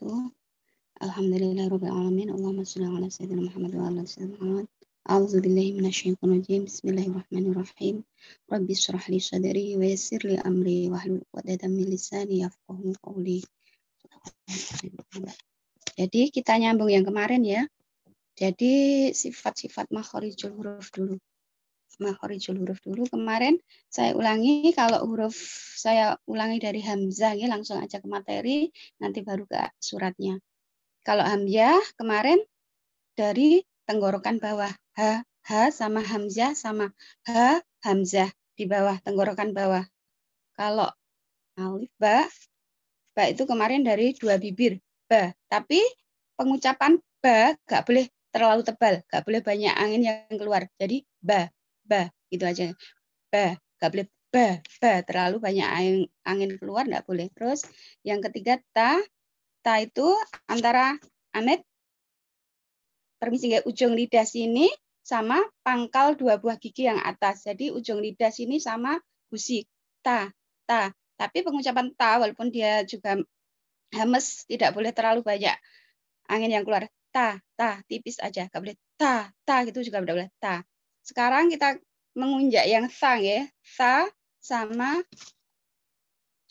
wabarakatuh. alamin. Allahumma salli ala sayyidina Muhammad wa ala sayyidina Muhammad. A'udzu billahi minasyaitonir rajim. Bismillahirrahmanirrahim. Rabbi israh li sadri wa yassir li amri wahlul 'uqdatam min lisani yafqahu qawli. Jadi kita nyambung yang kemarin ya. Jadi sifat-sifat makharijul huruf dulu makhorijul huruf dulu kemarin saya ulangi kalau huruf saya ulangi dari hamzah ya langsung aja ke materi nanti baru ke suratnya kalau hamzah kemarin dari tenggorokan bawah h h sama hamzah sama h hamzah di bawah tenggorokan bawah kalau alif ba ba itu kemarin dari dua bibir ba tapi pengucapan ba gak boleh terlalu tebal, gak boleh banyak angin yang keluar. Jadi ba ba gitu aja ba nggak boleh ba ba terlalu banyak angin, angin keluar nggak boleh terus yang ketiga ta ta itu antara anet, permisi nggak ya, ujung lidah sini sama pangkal dua buah gigi yang atas. Jadi ujung lidah sini sama gusi ta ta. Tapi pengucapan ta walaupun dia juga hames tidak boleh terlalu banyak angin yang keluar ta ta tipis aja. Gak boleh ta ta gitu juga tidak boleh ta sekarang kita mengunjak yang sang ya. Sa sama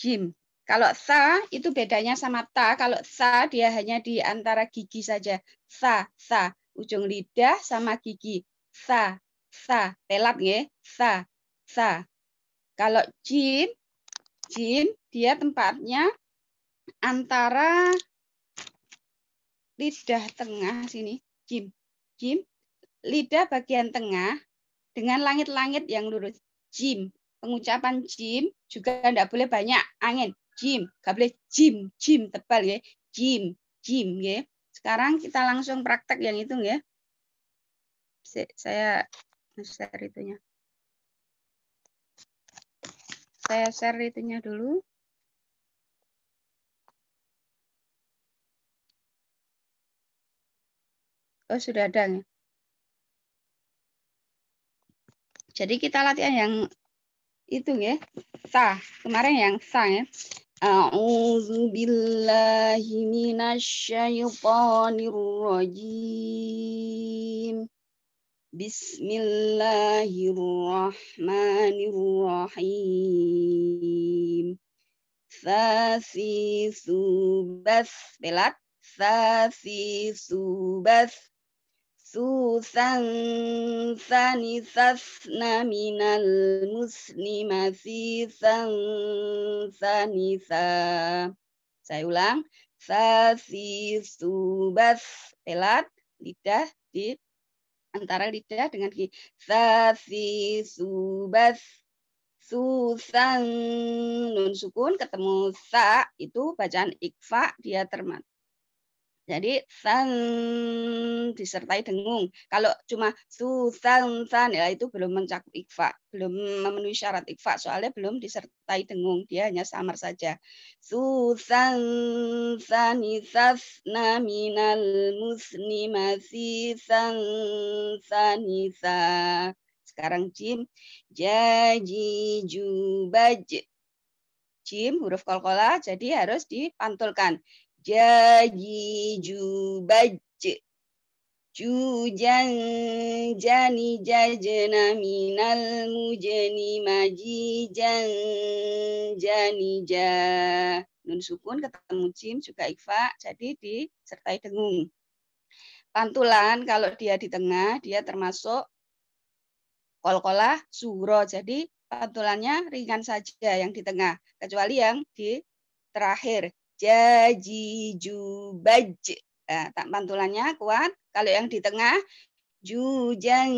jim. Kalau sa itu bedanya sama ta. Kalau sa dia hanya di antara gigi saja. Sa, sa. Ujung lidah sama gigi. Sa, sa. telat ya. Sa, sa. Kalau jim, jim dia tempatnya antara lidah tengah sini. Jim, jim. Lidah bagian tengah dengan langit-langit yang lurus. Jim. Pengucapan jim juga tidak boleh banyak angin. Jim. Gak boleh jim. Jim tebal ya. Jim. Jim ya. Sekarang kita langsung praktek yang itu ya. Saya share itunya. Saya share itunya dulu. Oh, sudah ada ya. Jadi kita latihan yang itu ya. Sa. Kemarin yang sa ya. A'udzu billahi minasyaitonir rajim. Bismillahirrahmanirrahim. Sasi subas belat. Sasi subas susan sanisasna minal musni san sanisa saya ulang sasi subas telat lidah di antara lidah dengan gigi sasi subas susan nun sukun ketemu sa itu bacaan ikfa dia termat jadi san disertai dengung. Kalau cuma su san san ya itu belum mencakup ikfa, belum memenuhi syarat ikfa soalnya belum disertai dengung, dia hanya samar saja. Su san naminal musni masih san sanisa. Sekarang jim jaji jubaj jim huruf kolkola jadi harus dipantulkan jaji jubaj jujan jani jajna minal maji majijan jani ja nun sukun ketemu jim suka ikfa jadi disertai dengung pantulan kalau dia di tengah dia termasuk kolkolah suro jadi pantulannya ringan saja yang di tengah kecuali yang di terakhir jaji jubaj. Nah, tak pantulannya kuat. Kalau yang di tengah jujang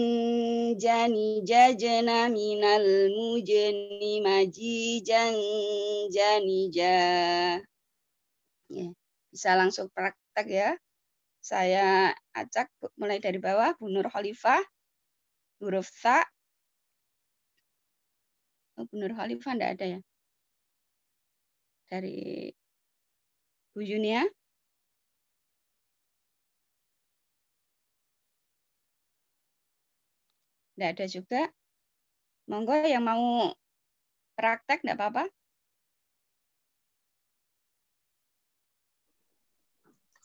jani jajana minal maji jang jani ja. Ya, bisa langsung praktek ya. Saya acak mulai dari bawah Bu Nur Khalifah huruf ta. Oh, Bu Nur Khalifah enggak ada ya. Dari Bu Junia? Tidak ada juga. Monggo yang mau praktek tidak apa-apa.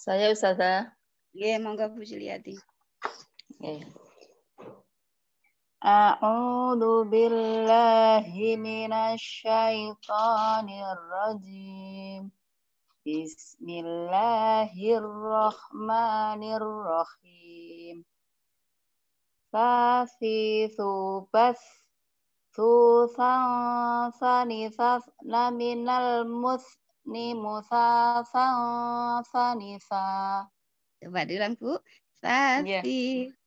Saya Ustazah. Iya, yeah, monggo Bu Juliati. A'udhu billahi minasyaitanirrajim. Okay. Bismillahirrahmanirrahim. Fasithu iya. bas Susan sanisas naminal musni musasan sanisa. Coba diulang, Bu. Sasi, yeah.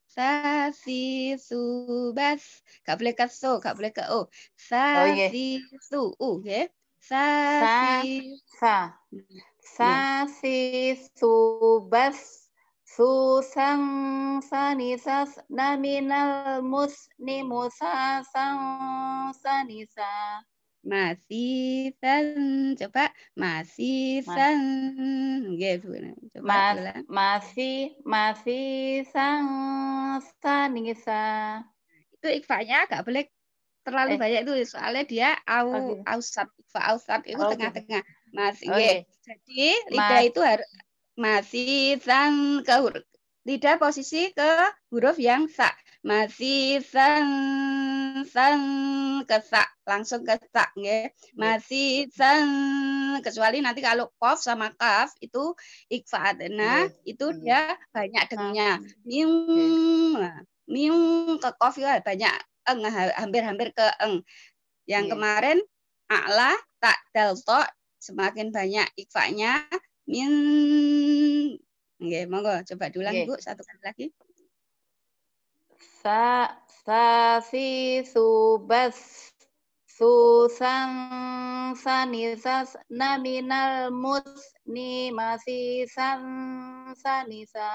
sasi subas. Gak boleh ke so, gak boleh ke o. Sasi oh, yeah. su, Okay? Sasi. Sa. Iya. Sasi subas susang sanisas naminal musni musa sang sanisa. Masih san coba masih san Mas, coba mas, masih masih sang sanisa itu ikfanya agak boleh terlalu eh. banyak itu soalnya dia au okay. fa ausat itu tengah tengah-tengah mas okay. jadi lidah itu harus masih san ke huruf lidah posisi ke huruf yang sa masih san san ke sa langsung ke sa nge. Iya. masih san kecuali nanti kalau kof sama kaf itu ikfa adena iya. itu iya. dia banyak dengnya mim mim ke kof ya banyak eng hampir-hampir ke eng. Yang yeah. kemarin a'la tak delto semakin banyak ikfanya min Nggih, monggo coba diulang Bu satu kali lagi. Sa sa si subas susan sanisas naminal musni ni san sanisa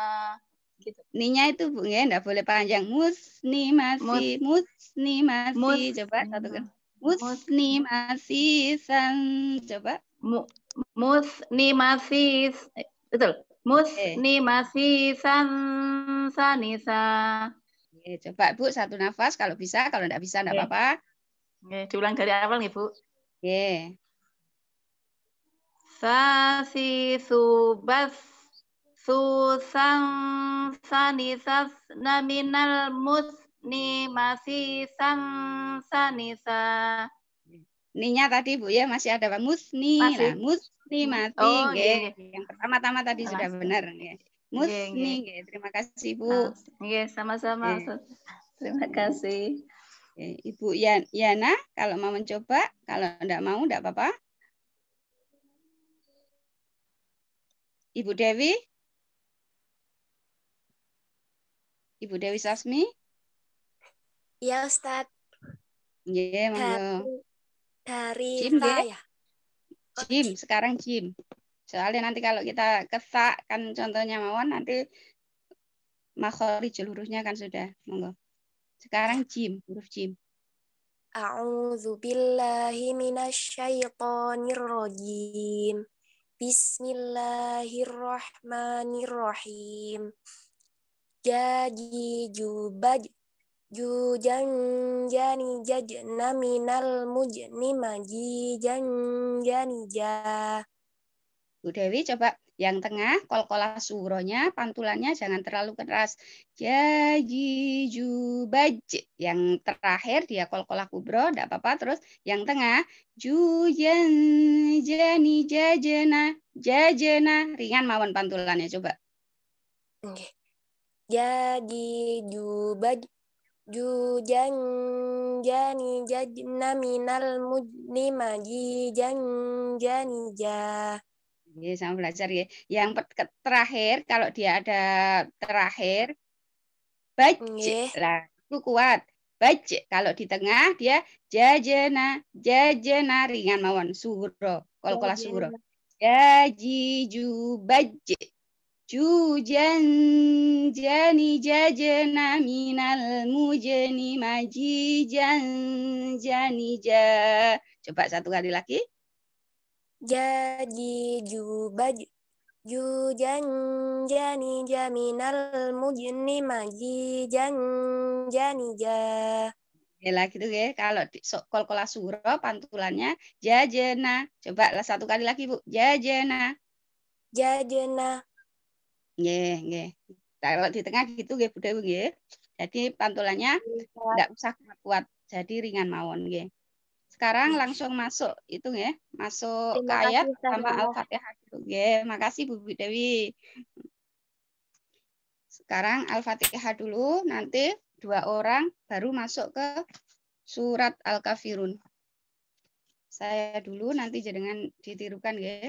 gitu. Ninya itu Bu ya enggak boleh panjang. Musni masih Mus. musni masih Mus. coba satu kan. Musni masih san coba. Mu, musni masih eh, betul. Musni eh. masih san sanisa. Oke, coba Bu satu nafas kalau bisa, kalau enggak bisa enggak apa-apa. diulang dari awal nih Bu. Oke. Sasi subas Susan sanisas naminal musni masih san sanisa. Ninya tadi Bu ya masih ada Pak Musni. Masih. Nah, musni masih oh, iya, iya, iya. Yang pertama-tama tadi masih. sudah benar ya. Musni ya Terima kasih Bu. Ya sama-sama. Terima kasih. Ibu ya-, Yana kalau mau mencoba, kalau tidak mau tidak apa-apa. Ibu Dewi Ibu Dewi Sasmi? Iya, Ustaz. Iya, yeah, monggo. Dari Jim, ya? Jim, sekarang Jim. Soalnya nanti kalau kita kesak kan contohnya mawon nanti makhori jeluruhnya kan sudah. Monggo. Sekarang Jim, huruf Jim. A'udzu billahi minasyaitonir rajim. Bismillahirrahmanirrahim jaji jubaj jujan jani jajna naminal mujni maji jan jani ja Bu Dewi coba yang tengah kol-kola suronya pantulannya jangan terlalu keras jaji jubaj yang terakhir dia kol-kola kubro tidak apa-apa terus yang tengah jujan jani jajena jajena ringan mawon pantulannya coba okay jadi jubaj jujan jani naminal minal maji jangan jani ja ya sama belajar ya yang terakhir kalau dia ada terakhir baj lah itu kuat baj kalau di tengah dia jajena jajena ringan mawon suro kol kola suro jaji jubaj jujan jani jajana minal mujani majijan jani ja coba satu kali lagi jaji juba jujan jani jaminal mujani majijan jani ja Yalah gitu ya. Kalau di so, kol kola suro pantulannya jajena. Coba satu kali lagi Bu. Jajena. Jajena. Nggih, nggih. Kalau di tengah gitu nggih budaya nggih. Jadi pantulannya enggak iya. usah kuat-kuat. Jadi ringan mawon nggih. Sekarang langsung masuk itu nggih, masuk ke ayat sama Al-Fatihah dulu nggih. Makasih Bu Dewi. Sekarang Al-Fatihah dulu, nanti dua orang baru masuk ke surat Al-Kafirun. Saya dulu nanti jenengan ditirukan ya.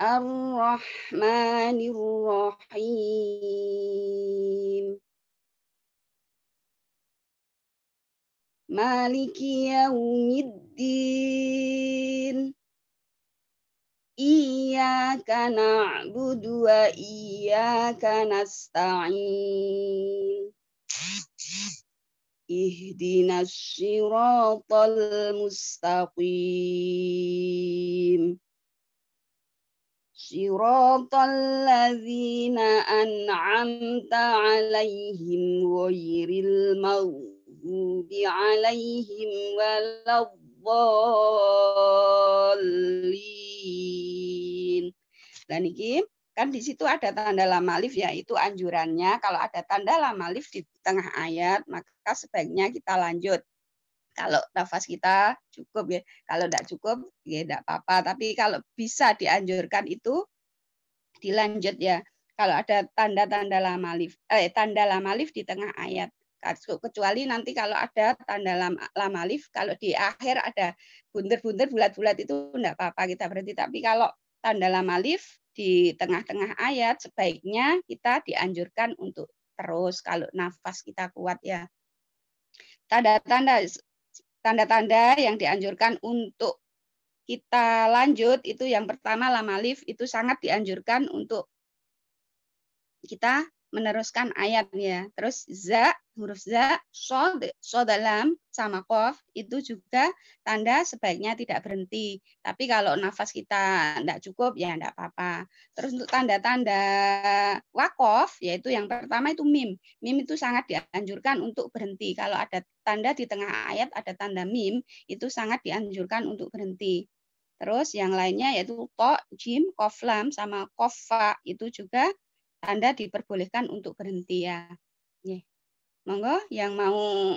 Ar-Rahmanir-Rahim Maliki Yawmiddin Iyaka na'budu wa iyaka nasta'in صراط الذين أنعمت عليهم غير المغضوب عليهم ولا الضالين dan ini kan di situ ada tanda lama alif yaitu anjurannya kalau ada tanda lama alif di tengah ayat maka sebaiknya kita lanjut kalau nafas kita cukup ya. Kalau tidak cukup ya tidak apa-apa. Tapi kalau bisa dianjurkan itu dilanjut ya. Kalau ada tanda-tanda lama lift, eh, tanda lama lift di tengah ayat kecuali nanti kalau ada tanda lama, lama lift kalau di akhir ada bunter-bunter bulat-bulat itu tidak apa-apa kita berhenti tapi kalau tanda lama lift di tengah-tengah ayat sebaiknya kita dianjurkan untuk terus kalau nafas kita kuat ya tanda-tanda tanda-tanda yang dianjurkan untuk kita lanjut itu yang pertama lama lift itu sangat dianjurkan untuk kita meneruskan ayat ya. Terus za, huruf za, shod, shod dalam sama kof itu juga tanda sebaiknya tidak berhenti. Tapi kalau nafas kita tidak cukup ya tidak apa-apa. Terus untuk tanda-tanda wakof yaitu yang pertama itu mim. Mim itu sangat dianjurkan untuk berhenti. Kalau ada tanda di tengah ayat ada tanda mim itu sangat dianjurkan untuk berhenti. Terus yang lainnya yaitu to, jim, kof, lam, sama kofa itu juga anda diperbolehkan untuk berhenti ya. ya, Monggo yang mau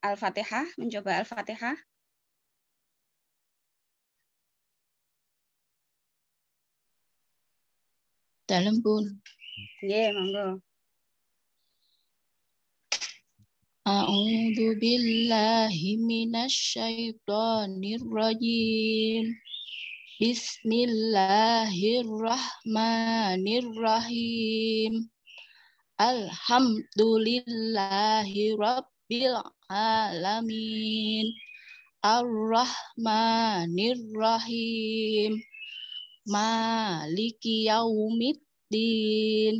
Al-Fatihah, mencoba Al-Fatihah. Dalam pun. Ya, yeah, monggo. A'udzu billahi minasy syaithanir rajim. Bismillahirrahmanirrahim. Alhamdulillahi rabbil alamin. Arrahmanirrahim. Maliki yaumiddin.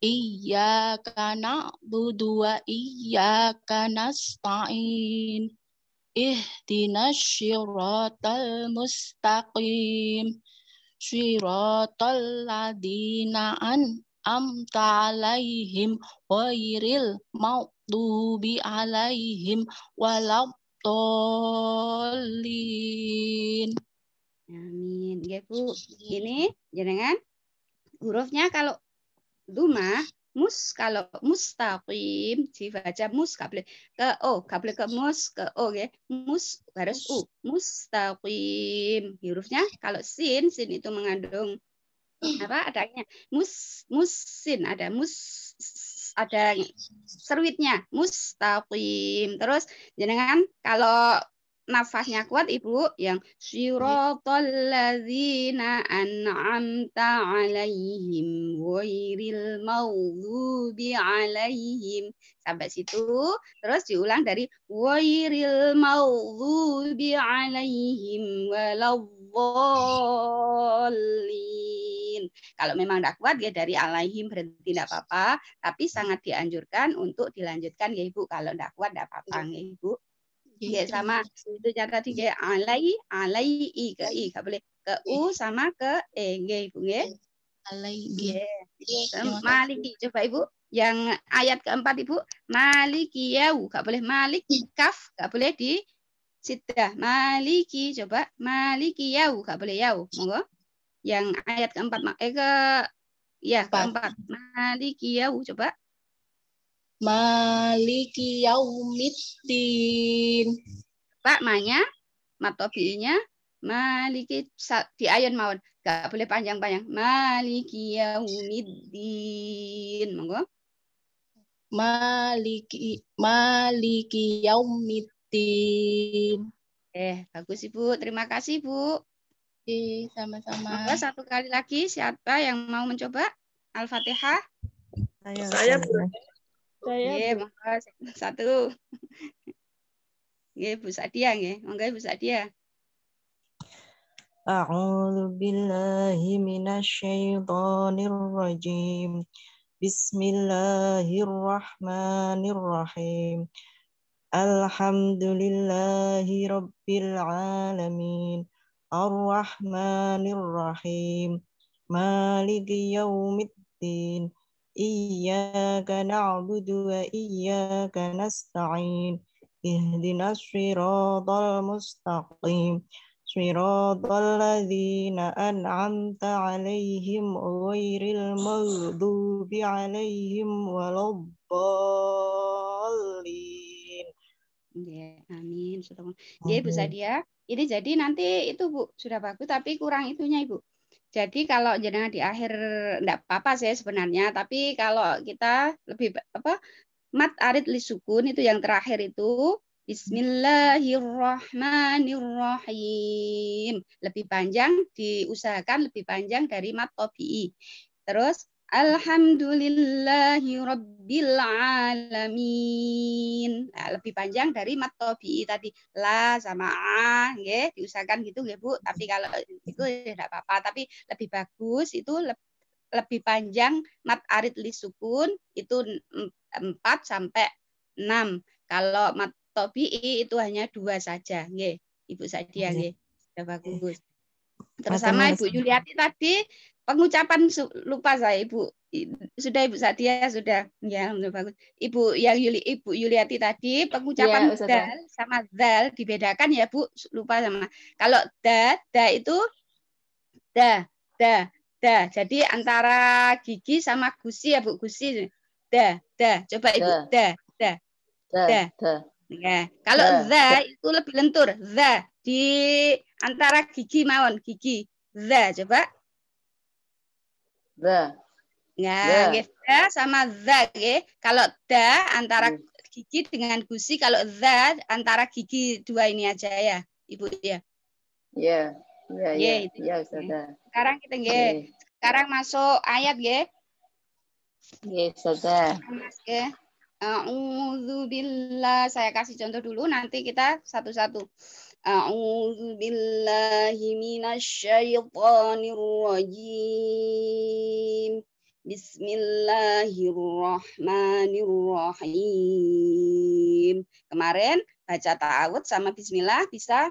Iyyaka na'budu wa iyyaka nasta'in Ihdinas syiratal mustaqim. Syiratal ladina an amta alaihim wairil maghdubi alaihim tolin Amin. Ya Bu, ini jenengan hurufnya kalau duma mus kalau mustaqim dibaca mus gak ke o gak ke mus ke o ya mus harus u mustaqim hurufnya kalau sin sin itu mengandung apa adanya mus sin ada mus ada seruitnya mustaqim terus jenengan kalau nafasnya kuat ibu yang siratal ladzina an'amta alaihim wairil maghdubi alaihim sampai situ terus diulang dari wairil maghdubi alaihim waladdallin kalau memang tidak kuat ya dari alaihim berhenti tidak apa-apa tapi sangat dianjurkan untuk dilanjutkan ya ibu kalau tidak kuat tidak apa-apa iya. ya ibu Iya sama. Itu jaga hmm. tiga alai, alai i ke i. boleh ke u iya. sama ke e nggih Ibu nggih. Alai. Iya. Nggih. Iya. Maliki coba Ibu yang ayat keempat Ibu Maliki yau gak boleh maliki kaf gak boleh di sita Maliki coba Maliki yau gak boleh yau monggo yang ayat keempat eh ke ya keempat Maliki yau coba Maliki yaumiddin. Pak manya, matobinya Maliki di ayun mawon. Gak boleh panjang-panjang. Maliki yaumiddin. Monggo. Maliki Maliki yaumiddin. Eh, bagus Ibu. Terima kasih, Bu. Oke, sama-sama. Monggo satu kali lagi siapa yang mau mencoba? Al-Fatihah. Saya, saya, saya. Iya, satu. Ya, Bu Sadia ya. Monggo Bu Sadia. A'udzu billahi minasyaitonir rajim. Bismillahirrahmanirrahim. Alhamdulillahi rabbil alamin. ar Maliki yaumiddin. إياك نعبد وإياك نستعين اهدنا الصراط المستقيم صراط الذين أنعمت عليهم غير المغضوب عليهم ولا الضالين Ya, amin. Jadi Bu Sadia, ini jadi nanti itu Bu sudah bagus tapi kurang itunya Ibu. Jadi kalau jenengan di akhir enggak apa-apa sih sebenarnya, tapi kalau kita lebih apa mat arid li sukun itu yang terakhir itu Bismillahirrahmanirrahim. Lebih panjang diusahakan lebih panjang dari mat tabii. Terus Alhamdulillahi Rabbil Alamin. Nah, lebih panjang dari matobi tadi. La sama A. Ya, diusahakan gitu ya Bu. Tapi kalau itu tidak ya apa-apa. Tapi lebih bagus itu le lebih panjang mat arid li sukun itu 4 sampai 6. Kalau mat Tobi itu hanya dua saja. Ya, Ibu Sadia. Ya, sudah bagus. Iya. Terus sama Ibu Yuliati tadi pengucapan lupa saya Ibu. Sudah Ibu Satya sudah. Ya, bagus. Ibu yang Yuli Ibu Yuliati tadi pengucapan ya, dal sama dal dibedakan ya Bu, lupa sama. Kalau da da itu da da da. Jadi antara gigi sama gusi ya Bu, gusi. Da da. Coba Ibu da da. Da. da. Ya. Kalau da. itu lebih lentur. da di antara gigi mawon, gigi. da coba the. Ya, the. sama the, ya. Kalau the antara hmm. gigi dengan gusi, kalau the antara gigi dua ini aja ya, Ibu ya. Ya, ya, ya. Ya, Sekarang kita nggih. Yeah. Sekarang masuk ayat nggih. Nggih, Ustazah. Saya kasih contoh dulu nanti kita satu-satu. أعوذ بالله من الشيطان الرجيم بسم الله الرحمن الرحيم. Kemarin baca ta'awud sama bismillah bisa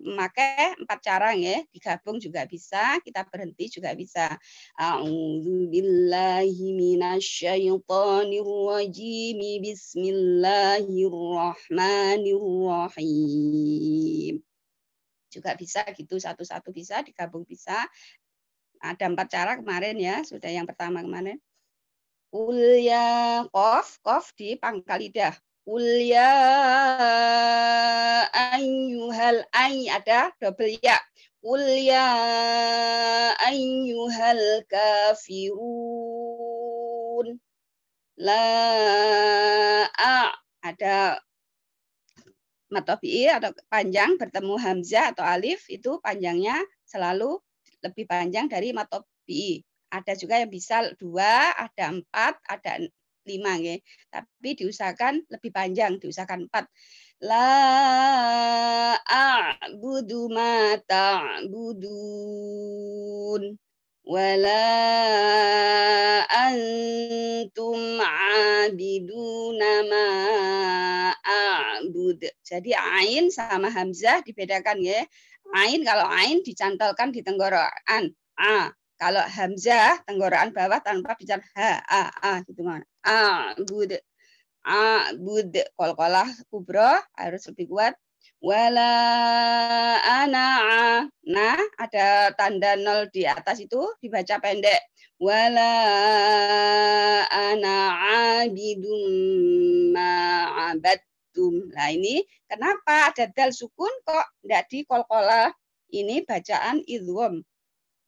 memakai empat cara ya digabung juga bisa kita berhenti juga bisa A'udzubillahi minasyaitonirrajim Bismillahirrahmanirrahim juga bisa gitu satu-satu bisa digabung bisa ada empat cara kemarin ya sudah yang pertama kemarin Kul ya kof kof di pangkal lidah Qul ya ayyuhal ay ada double ya. Qul ya ayyuhal kafirun. La a ada matobi atau panjang bertemu hamzah atau alif itu panjangnya selalu lebih panjang dari matobi. Ada juga yang bisa dua, ada empat, ada lima ya. Tapi diusahakan lebih panjang, diusahakan empat. La a'budu ma ta'budun wala antum abiduna ma a'bud. Jadi ain sama hamzah dibedakan ya. Ain kalau ain dicantolkan di tenggorokan. A. Kalau hamzah tenggorokan bawah tanpa bicara ha a a gitu kan. A bud a bud kolkolah kubro harus lebih kuat. Wala ana a. Nah, ada tanda nol di atas itu dibaca pendek. Wala ana Bidum ma tum. Nah ini kenapa ada dal sukun kok tidak di kol-kolah? ini bacaan idhom.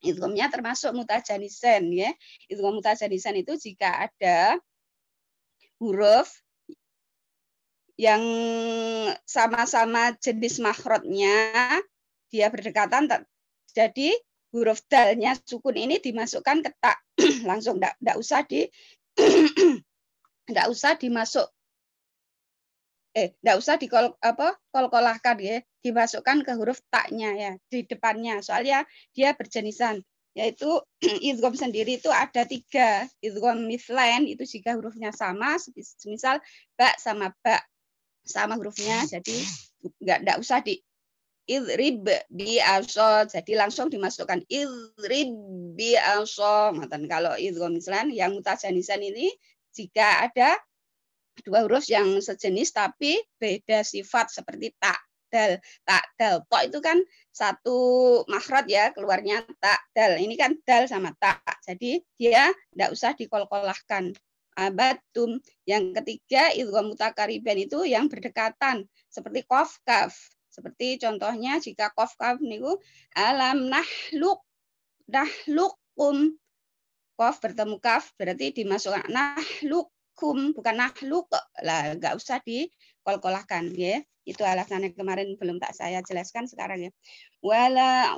Idghamnya termasuk mutajanisen ya. Idgham mutajanisen itu jika ada huruf yang sama-sama jenis makrotnya dia berdekatan jadi huruf dalnya sukun ini dimasukkan ke tak langsung tidak usah di tidak usah dimasuk eh tidak usah dikol apa kol-kolahkan ya dimasukkan ke huruf taknya ya di depannya soalnya dia berjenisan yaitu idgham sendiri itu ada tiga idgham mislain itu jika hurufnya sama misal bak sama bak sama hurufnya jadi nggak nggak usah di idrib bi asol jadi langsung dimasukkan idrib bi asol kalau idgham mislain yang mutajanisan ini jika ada dua huruf yang sejenis tapi beda sifat seperti tak dal tak dal tok itu kan satu makhrot ya keluarnya tak dal ini kan dal sama tak jadi dia tidak usah dikolkolahkan abatum yang ketiga ilmu mutakariban itu yang berdekatan seperti kof kaf seperti contohnya jika kof kaf niku alam nahluk nahlukum kof bertemu kaf berarti dimasukkan nahluk kum bukan nahluk lah nggak usah di ya itu alasannya kemarin belum tak saya jelaskan sekarang ya wala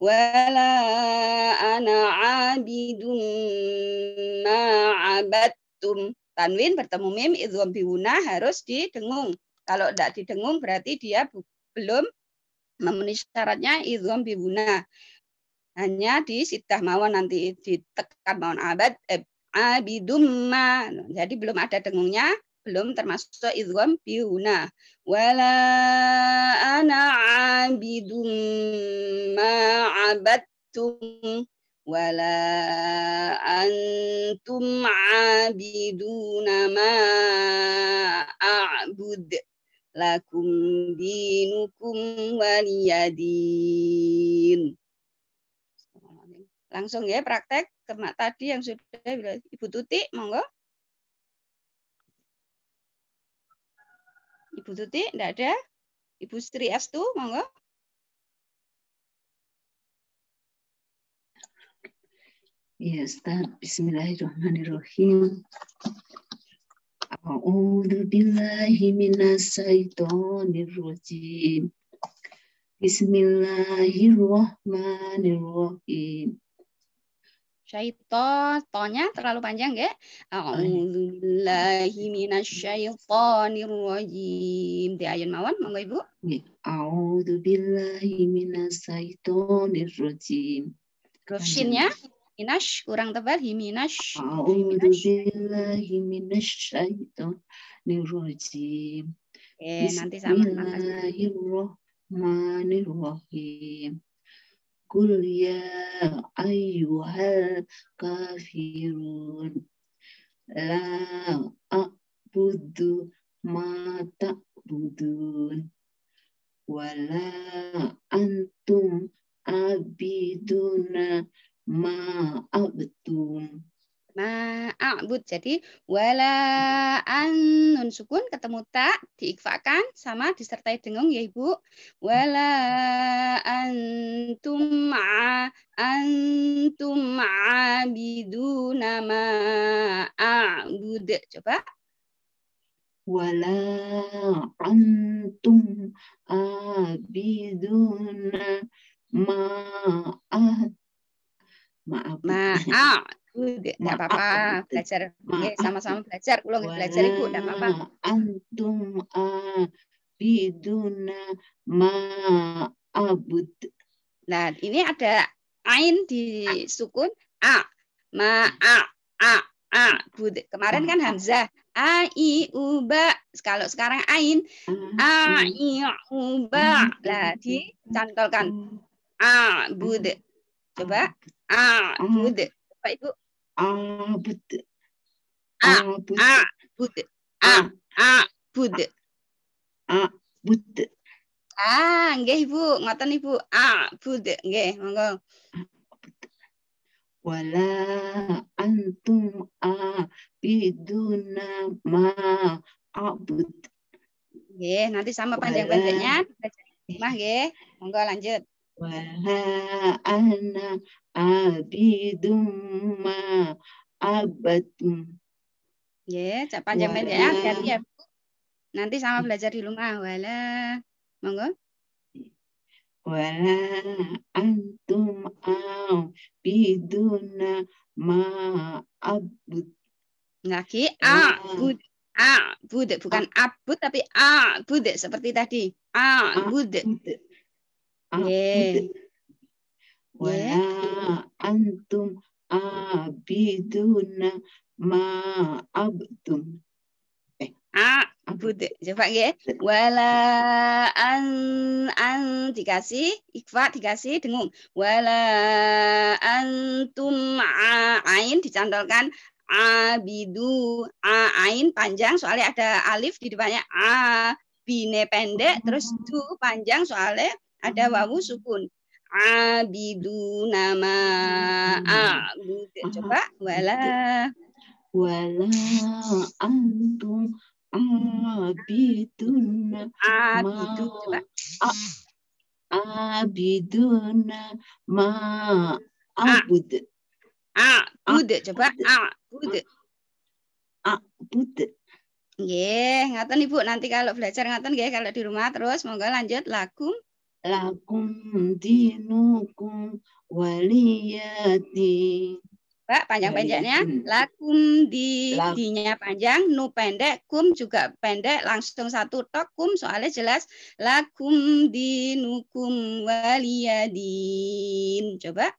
wala ana abidun ma abattum tanwin bertemu mim idzom biuna harus didengung kalau tidak didengung berarti dia belum memenuhi syaratnya idzom biuna hanya di sitah mawon nanti ditekan mawon abad eh, Abidumma, Jadi belum ada dengungnya, belum termasuk idgham bihuna. Wala ana abidumma abattum wala antum abiduna ma a'bud lakum dinukum waliyadin. Langsung ya praktek ternak tadi yang sudah Ibu Tuti, monggo. Ibu Tuti, enggak ada. Ibu Sri Astu, monggo. Ya, Ustaz. Bismillahirrahmanirrahim. A'udhu billahi minasaitonirrojim. Bismillahirrahmanirrahim syaitan tonya terlalu panjang ya a'udzubillahi minasyaitonir rajim di ayun mawon monggo ibu iya. a'udzubillahi minasyaitonir rajim Rufshinnya minas kurang tebal himinash a'udzubillahi minasyaitonir rajim eh nanti sama Bismillahirrahmanirrahim. Kul ya kafirun. La a'budu ma ta'budun. Wala antum abiduna ma abtum Nah, a'bud. Jadi wala an nun sukun ketemu tak diikfakan sama disertai dengung ya Ibu. Wala antum a antum abidu nama a'bud. Coba wala antum abiduna ma'a maaf ma'a Bu, enggak nah, apa-apa belajar. Iya, sama-sama belajar. Kalau nggih belajar Ibu, enggak apa-apa. Antum biduna ma'abud. Nah, ini ada ain di sukun a ma a a a bud. Kemarin oh, kan hamzah a i u ba. Kalau sekarang ain ah, a ah. i u ba. Nah, dicantolkan a bud. Coba a bud. Coba Ibu a bud a bud a bud ah. a a bud a bud ah nggih Ibu ngoten Ibu a bud nggih monggo wala antum a biduna ma abud nggih nanti sama panjang-panjangnya eh. mah monggo lanjut wala ana abidum ma abadum. Ya, yeah, panjang pendek ya, jadi ya. Nanti sama belajar di rumah. Wala, monggo. Wala antum au biduna ma abud. Lagi abud. Abud, bukan abud tapi abud seperti tadi. Abud. Yeah wala antum abiduna ma abtum eh a abud coba nggih wala an an dikasih ikfa dikasih dengung wala antum a ain dicantolkan abidu a ain panjang soalnya ada alif di depannya a bine pendek terus du panjang soalnya ada wawu sukun abiduna ma abud. Coba wala wala antum abiduna abidu coba abiduna ma abud. Abud coba abud. Abud. Nggih, yeah, ngaten Ibu nanti kalau belajar ngaten nggih kalau di rumah terus monggo lanjut lagu lakum dinukum waliyati. Pak, panjang-panjangnya. Iya, iya. hmm. Lakum di dinya panjang, nu pendek, kum juga pendek, langsung satu tok kum soalnya jelas. Lakum dinukum waliyadin. Coba.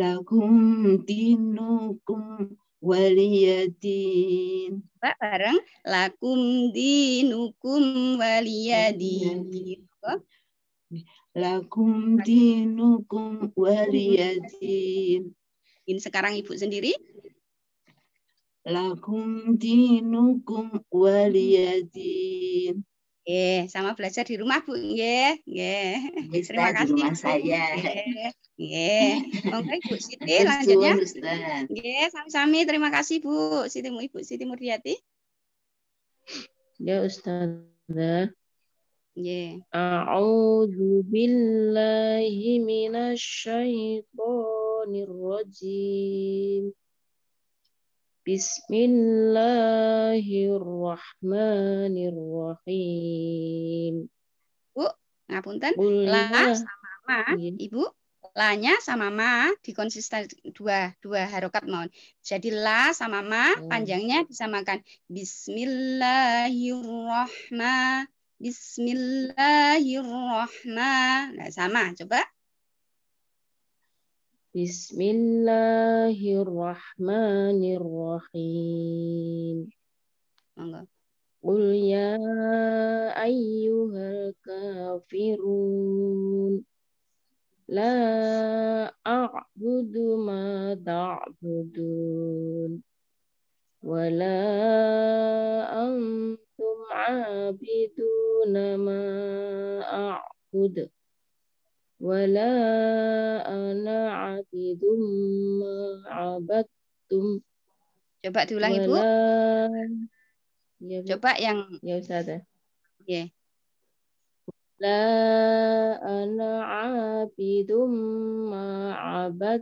Lakum dinukum waliyadin. Pak bareng lakum dinukum waliyadin. Waliyadin. Lakum dinukum waliyadin. Ini sekarang ibu sendiri. Lakum dinukum waliyadin. Yeah, sama belajar di rumah Bu, yeah, yeah. Terima kasih. Di rumah saya. Ya, Oke, Bu Siti lanjutnya. Yeah, sami-sami. Terima kasih Bu Siti Ibu Siti Muriati. Ya Ustazah. Yeah. A'udzu billahi minasyaitonir rajim. Bismillahirrahmanirrahim. Bu, ngapunten. La ya. sama ma, yeah. Ibu. Lanya sama ma dikonsisten dua dua harokat mohon. Jadi la sama ma oh. panjangnya disamakan. Bismillahirrahmanirrahim Bismillahirrahmanirrahim. Nah, sama, coba. Bismillahirrahmanirrahim. Monggo. Qul ya ayyuhal kafirun. La a'budu ma ta'budun. Wa la Coba diulang ibu ya, Coba yang Ya, Ustazah. Ya. La ana abidum ma Ya.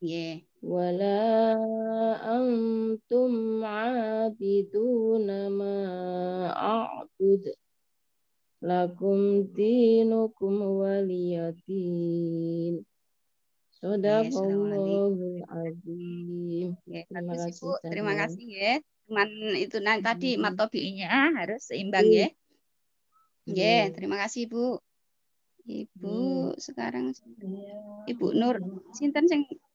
Yeah. ولا أنتم عابدون ما أعبد لكم دينكم ولي دين Sodakallahul Azim. Ya, terima kasih, Bu. Terima ya. kasih ya. Cuman itu nah, tadi matobinya harus seimbang iya. ya. Ya, iya, iya. terima kasih, Bu. Ibu sekarang Ibu Nur. Sinten sing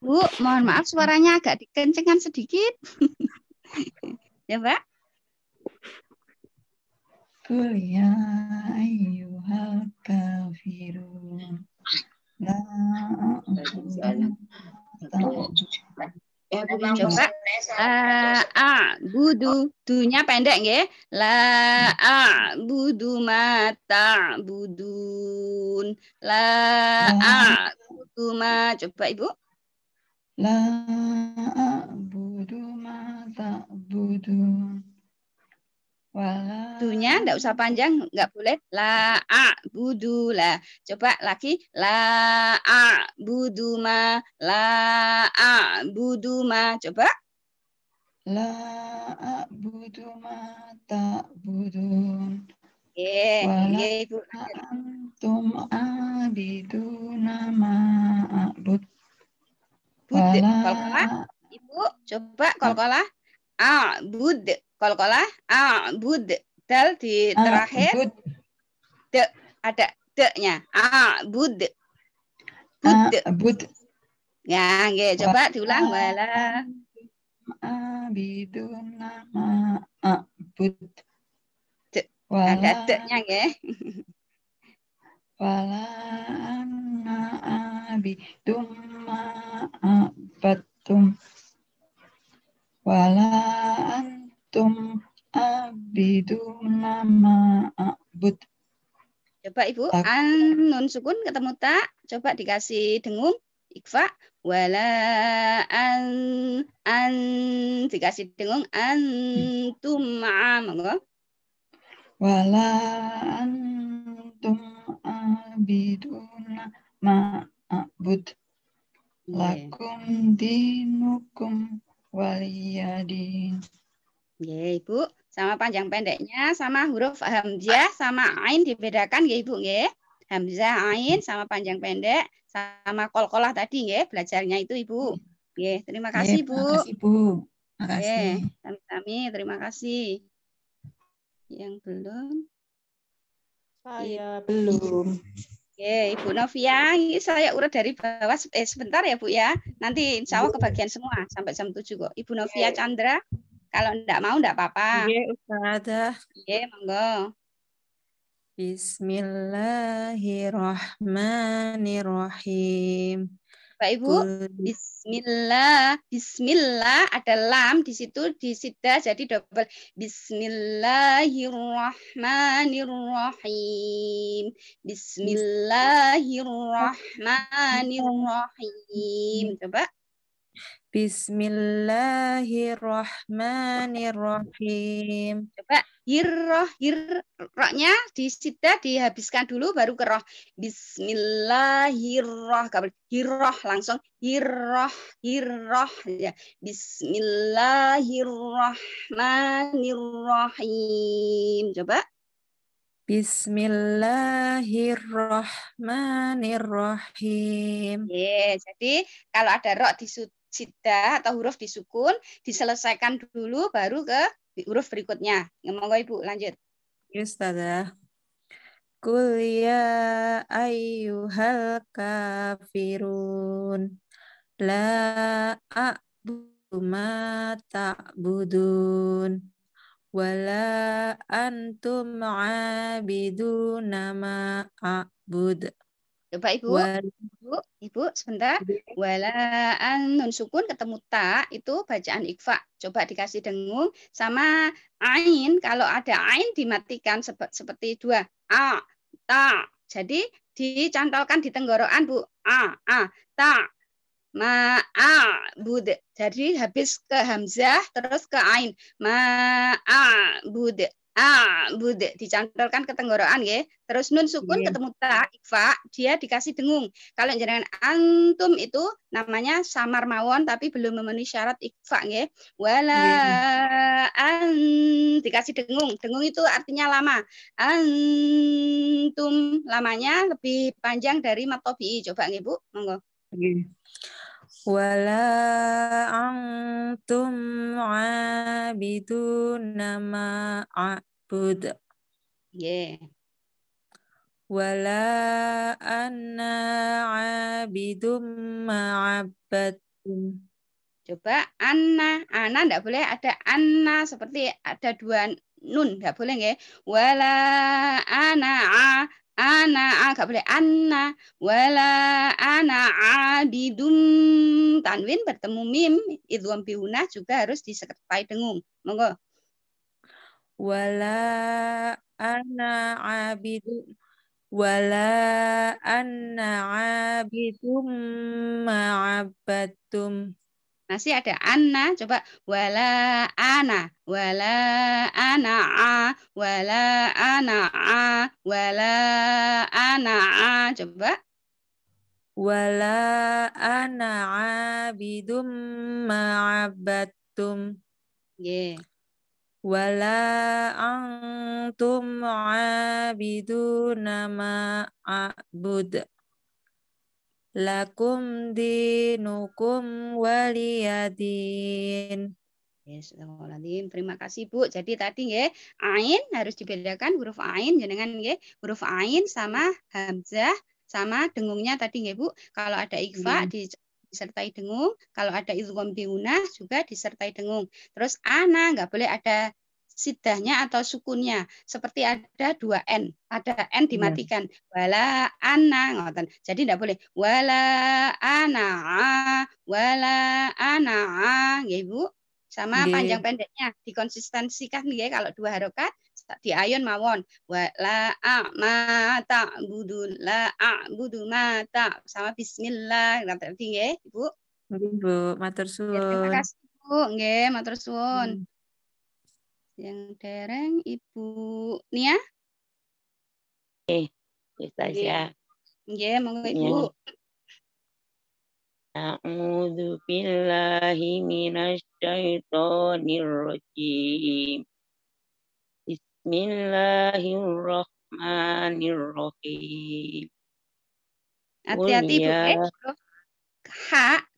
Bu, mohon maaf suaranya agak dikencengkan sedikit. ya, Mbak. Ya ayyuhal kafiru. La Ya, Bu coba. La eh, a budu tunya pendek ya La a budu mata budun. La a budu ma coba Ibu. La a budu mata budun. Wow. Dunya enggak usah panjang, enggak boleh la budu la. Coba lagi la budu ma la budu ma. Coba. La budu ma budu. Oke, yeah, Ibu. Antum abidu nama a'bud. Wala... Ibu, coba kolkolah a'bud kolkolah a'bud tel di terakhir de ada de-nya a'bud bud bud ya oke. coba diulang wala abiduna ma'bud ada de-nya oke. wala anna abidum ma'abatum wala antum abiduna ma a'bud. Coba Ibu, an nun sukun ketemu tak? Coba dikasih dengung, ikfa. Wala an an dikasih dengung antum ma Wala antum abiduna ma a'bud. Lakum dinukum waliyadin. Ya, Ibu. Sama panjang pendeknya, sama huruf hamzah, sama ain dibedakan ya, Ibu, ya. Hamzah, ain, sama panjang pendek, sama kol-kolah tadi, ya. Belajarnya itu, Ibu. Ya, terima kasih, ibu. Ibu. Terima kasih, ibu. Kami-kami, terima kasih. Yang belum? Saya belum. Oke, Ibu Novia, ini saya urut dari bawah eh, sebentar ya Bu ya. Nanti insya Allah iya. kebagian semua sampai jam 7 kok. Ibu Novia Oke. Iya. Chandra, kalau enggak mau enggak apa-apa. Iya, Ustazah. Iya, monggo. Bismillahirrahmanirrahim. Bapak Ibu, bismillah. Bismillah ada lam di situ di sida jadi double. Bismillahirrahmanirrahim. Bismillahirrahmanirrahim. Coba. Bismillahirrahmanirrahim. Coba. Hirroh, hirrohnya di sida dihabiskan dulu baru ke roh. Bismillahirroh, hirroh langsung hirroh, hirroh ya. Bismillahirrohmanirrohim. Coba. Bismillahirrohmanirrohim. Yeah, jadi kalau ada roh di sida atau huruf disukun diselesaikan dulu baru ke huruf berikutnya. Ngomong ya, Ibu, lanjut. Ya, Ustazah. Kulia ayyuhal kafirun la a'budu ma ta'budun wala antum abiduna ma a'bud Coba Ibu. Ibu, Ibu sebentar. walaan nun sukun ketemu tak itu bacaan ikfa. Coba dikasih dengung sama ain kalau ada ain dimatikan sep seperti dua a ta. Jadi dicantolkan di tenggorokan Bu. A a ta ma a bud Jadi habis ke hamzah terus ke ain. ma a bud Ah, bude dicantolkan ke tenggorokan ya. Terus nun sukun yeah. ketemu ta ikfa, dia dikasih dengung. Kalau jenengan antum itu namanya samar mawon tapi belum memenuhi syarat ikfa ya. Wala yeah. Iya. an dikasih dengung. Dengung itu artinya lama. Antum lamanya lebih panjang dari matobi. Coba nggih, Bu. Monggo. Yeah wala antum abiduna ma a'bud yeah wala anna abidum ma'abbatum coba anna anna enggak boleh ada anna seperti ada dua nun tidak boleh nggak wala ana ana enggak ah, boleh anna wala ana abidum tanwin bertemu mim idgham bihunah juga harus disertai dengung monggo wala ana abidum wala anna abidum ma'abatum Nasi ada ana coba wala ana, wala ana a, wala ana a, wala ana a, coba wala ana a bidum ma'abattum. Yeah. Wala antum nama abud lakum dinukum waliyadin. Yes, Terima kasih Bu. Jadi tadi ya ain harus dibedakan huruf ain dengan ya huruf ain sama hamzah sama dengungnya tadi ya Bu. Kalau ada ikfa hmm. Iya. di disertai dengung. Kalau ada idgham biuna juga disertai dengung. Terus ana nggak boleh ada sidahnya atau sukunnya seperti ada dua n ada n iya. dimatikan yeah. wala ana ngoten jadi tidak boleh wala ana wala ana ya bu sama yeah. panjang pendeknya dikonsistensikan ya kalau dua harokat di ayun mawon wala a ma ta budu la a budu ma ta sama bismillah nggih ibu ibu matur suwun ya, terima kasih bu nggih matur suwun hmm yang dereng Ibu Nia. Oke, Ustazah. Nggih, monggo Ibu. Ya. A'udzu billahi minasy syaithanir rajim. Bismillahirrahmanirrahim. Hati-hati Bu, eh. Ya. H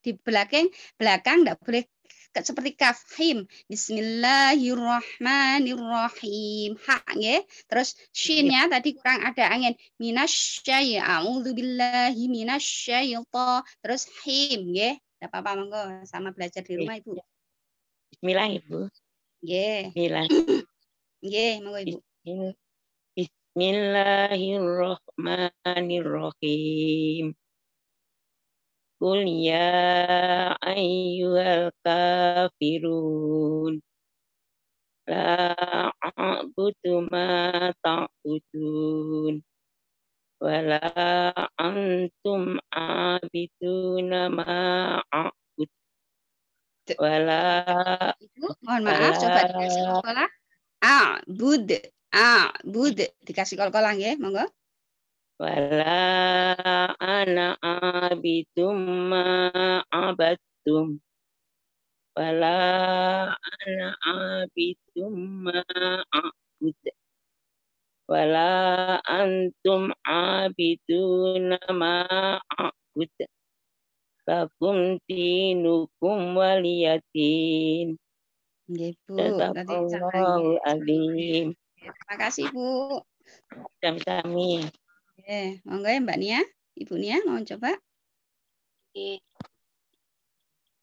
di belakang belakang enggak boleh seperti kaf him Bismillahirrahmanirrahim ha ya terus shinnya iya. tadi kurang ada angin minasyai a'udzubillahi minasyaita terus him ya enggak apa-apa monggo sama belajar di rumah Ibu Bismillah Ibu ya Bismillah ya monggo Ibu Bismillahirrahmanirrahim Qul ya ayyuhal kafirun La a'budu ma ta'budun Wala antum abiduna ma a'bud Wala Ibu, mohon maaf, coba dikasih kol-kolah A'bud, a'bud Dikasih kol-kolah ya, monggo wala ana abidum ma abadtum wala ana abidum ma abud wala antum abiduna ma abud lakum dinukum waliyatin Ya, Bu. Gitu, nanti Terima kasih, Bu. sama kami. Oke, monggo ya Mbak Nia. Ibu Nia mau coba? Oke.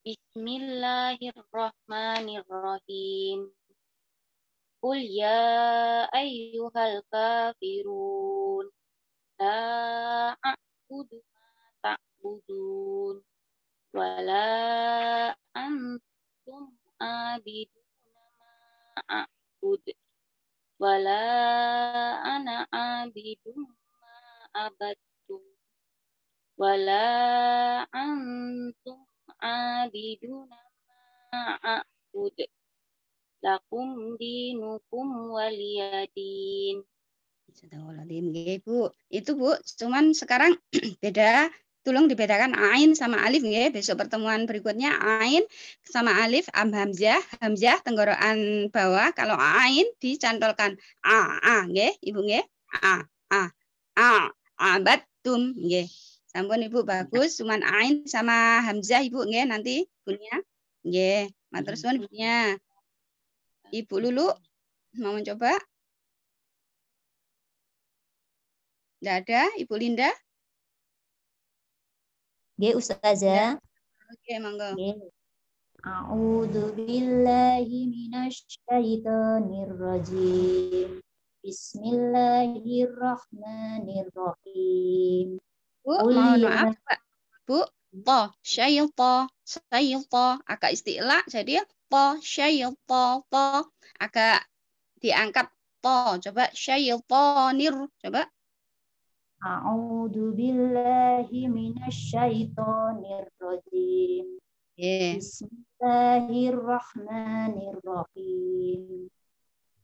Bismillahirrahmanirrahim. Qul ya ayyuhal kafirun la a'budu ma ta'budun wala antum abidun ma a'bud wala ana abidun abadtum wala antum abiduna ma'abud lakum dinukum waliyadin Sadaqallahim nggih Bu. Itu Bu, cuman sekarang beda tolong dibedakan ain sama alif nggih. Besok pertemuan berikutnya ain sama alif am hamzah, hamzah tenggorokan bawah. Kalau ain dicantolkan a a nggih, Ibu nggih. A a a abattum ah, nggih. Sampun Ibu bagus, cuman ain sama hamzah Ibu nggih nanti punya. Nggih, matur hmm. suwun punya. Ibu Lulu mau mencoba? Tidak ada, Ibu Linda? Nggih, Ustazah. Oke, monggo. A'udzu billahi minasy syaithanir rajim. Bismillahirrahmanirrahim. Bu, mohon maaf, Pak. Bu, to, syail to, syail to. Agak istilah, jadi to, syail to, to. Agak diangkat to. Coba syail to, nir. Coba. A'udhu billahi minasyaitonir rajim. Yeah. Bismillahirrahmanirrahim.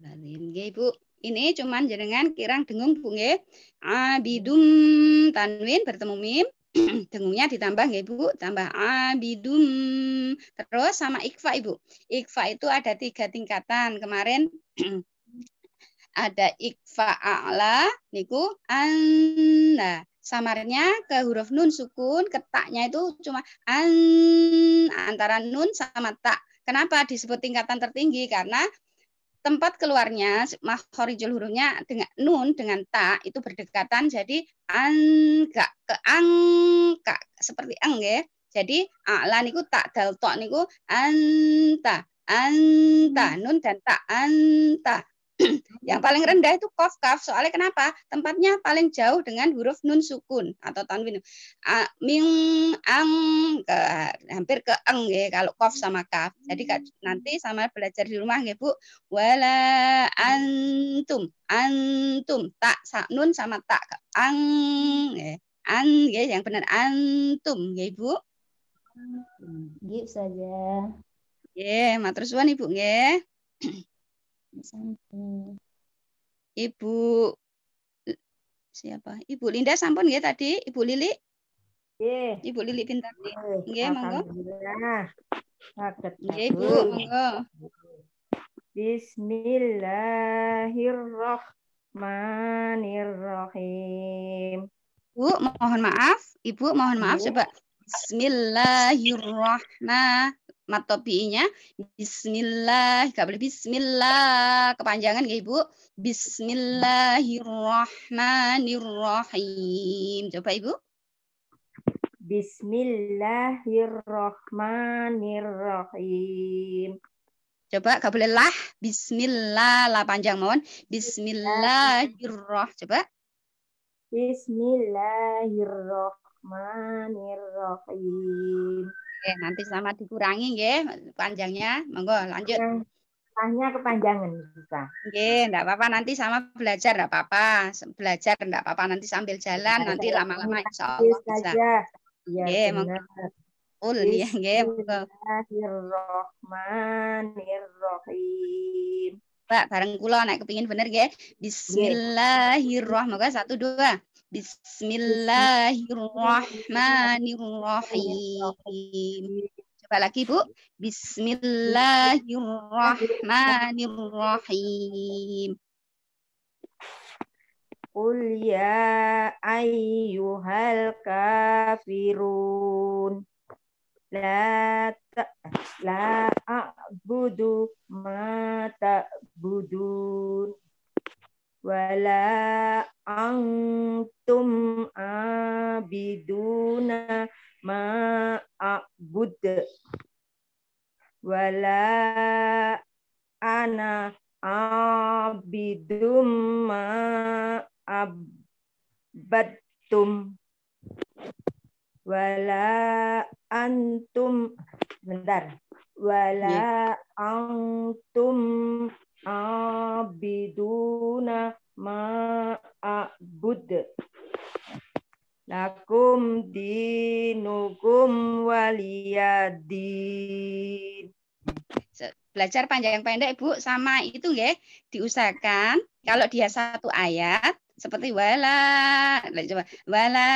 Lazim. Nggih, ibu. Ini cuman jenengan kirang dengung Bu nggih. Abidum tanwin bertemu mim. Dengungnya ditambah nggih ibu. tambah abidum. Terus sama ikfa Ibu. Ikfa itu ada tiga tingkatan. Kemarin ada ikfa a'la niku anna. Samarnya ke huruf nun sukun, ketaknya itu cuma an antara nun sama tak. Kenapa disebut tingkatan tertinggi? Karena tempat keluarnya makhorijul hurufnya dengan nun dengan ta itu berdekatan jadi angka ke angka seperti ang ya. Jadi a'la niku tak dal tok niku anta anta hmm. nun dan tak anta yang paling rendah itu kof kaf. Soalnya kenapa? Tempatnya paling jauh dengan huruf nun sukun atau tanwin. ming ang ke, hampir ke eng ya kalau kof sama kaf. Jadi nanti sama belajar di rumah ya Bu. Wala antum antum tak sa, nun sama tak ang ya. an ya yang benar antum ya Ibu. Gitu saja. Ya, yeah, matur suwun Ibu nggih. Ibu siapa? Ibu Linda sampun nggih tadi, Ibu Lili? Nggih. Ibu Lili pintar nggih. monggo. Saged. Nggih, Ibu, monggo. Bismillahirrahmanirrahim. Bu, mohon maaf. Ibu, mohon maaf. Coba. Bismillahirrahmanirrahim matopinya bismillah gak boleh bismillah kepanjangan ya Ibu bismillahirrahmanirrahim coba Ibu bismillahirrahmanirrahim coba gak boleh lah bismillah lah panjang mohon Bismillahirrahmanirrahim coba bismillahirrahmanirrahim Oke, nanti sama dikurangi ya? panjangnya. Monggo lanjut. Tanya kepanjangan bisa. Oke, enggak apa-apa nanti sama belajar enggak apa-apa. Belajar enggak apa-apa nanti sambil jalan nah, nanti lama-lama insyaallah bisa. Iya, monggo. Ul ya nggih, monggo. Bismillahirrahmanirrahim. Pak, bareng kula nek kepingin bener nggih. Bismillahirrahmanirrahim. Satu, dua. Bismillahirrahmanirrahim. Coba lagi, Bu. Bismillahirrahmanirrahim. Qul ya ayyuhal kafirun. La ta, la a'budu ma ta'budun wala antum abiduna ma a'bud wala ana abidum ma abadtum wala antum bentar wala yeah. antum abiduna ma'abud lakum dinukum waliyadin belajar panjang pendek Bu, sama itu ya diusahakan kalau dia satu ayat seperti wala coba wala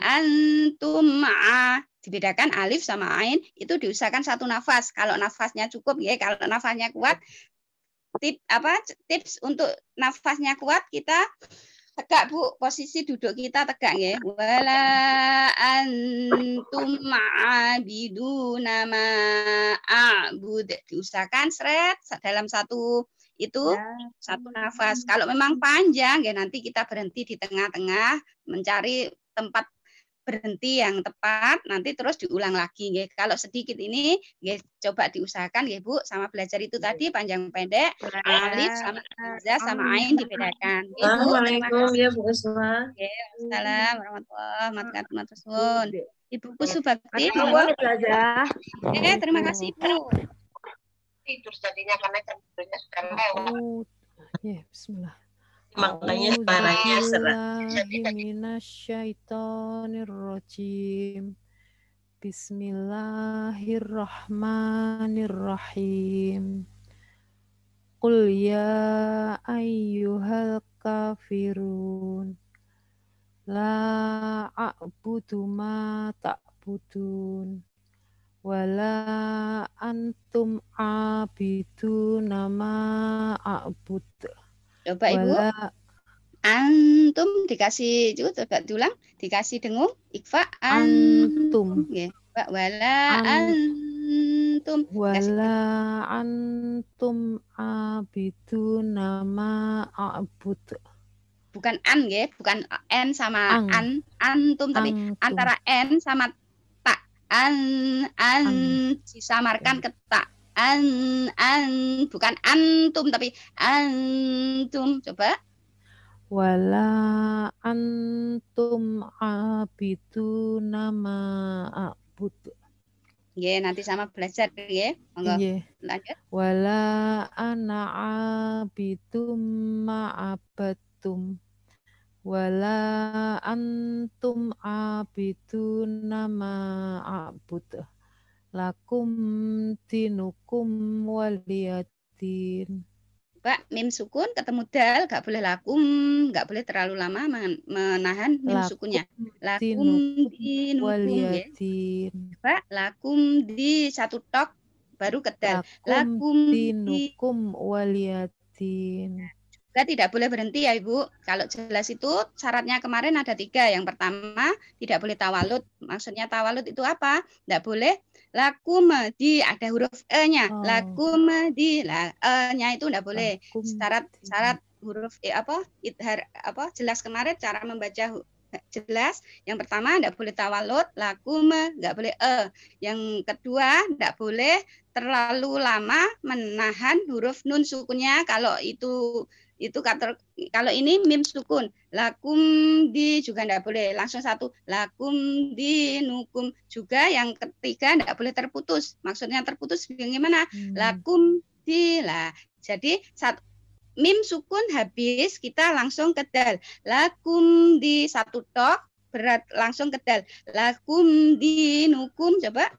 antum a dibedakan alif sama ain itu diusahakan satu nafas kalau nafasnya cukup ya kalau nafasnya kuat tip apa tips untuk nafasnya kuat kita tegak bu posisi duduk kita tegak ya wala antum abidu nama abud diusahakan seret dalam satu itu ya. satu nafas kalau memang panjang ya nanti kita berhenti di tengah-tengah mencari tempat berhenti yang tepat nanti terus diulang lagi ya. Kalau sedikit ini ya, coba diusahakan ya Bu sama belajar itu iya. tadi panjang pendek iya. alif sama hamzah sama iya. ain dibedakan. Assalamualaikum ya Bu Kusma. Waalaikumsalam warahmatullahi wabarakatuh. Ibu Kusubakti monggo. ya, terima kasih Bu. Tidur jadinya karena kan sudah lewat. Ya, bismillah makanya suaranya serak. Bismillahirrahmanirrahim. Qul ya ayyuhal kafirun. La a'budu ma ta'budun. la antum abiduna ma a'budun Coba Ibu. Antum dikasih juga coba diulang, dikasih dengung ikfa antum. Nggih. Ya, okay. Wala antum. Wala antum abidu nama abut. Bukan an ya, bukan n sama an, antum tapi antum. antara n sama tak. An an, an. disamarkan ke tak an an bukan antum tapi antum coba wala antum abitu nama abud ya yeah, nanti sama belajar ya yeah. monggo yeah. lanjut wala ana abidum ma abatum wala antum abitu nama abud lakum dinukum waliyatin. Pak, mim sukun ketemu dal, nggak boleh lakum, nggak boleh terlalu lama menahan mim lakum sukunnya. Lakum dinukum ya. waliyatin. Ya. Pak, lakum di satu tok baru ke dal. Lakum, lakum dinukum waliyatin. Nah, juga tidak boleh berhenti ya Ibu. Kalau jelas itu syaratnya kemarin ada tiga. Yang pertama tidak boleh tawalut. Maksudnya tawalut itu apa? Tidak boleh di ada huruf e-nya. Oh. Lakumedi. Lah e-nya itu enggak boleh. Syarat syarat huruf e apa? Ithar apa? Jelas kemarin cara membaca jelas. Yang pertama ndak boleh tawalut, lakume, nggak boleh e. Yang kedua ndak boleh terlalu lama menahan huruf nun sukunya kalau itu itu kata, kalau ini mim sukun lakum di juga tidak boleh langsung satu lakum di nukum juga yang ketiga tidak boleh terputus maksudnya terputus bagaimana hmm. lakum di lah jadi satu mim sukun habis kita langsung ke dal lakum di satu tok berat langsung ke dal lakum di nukum coba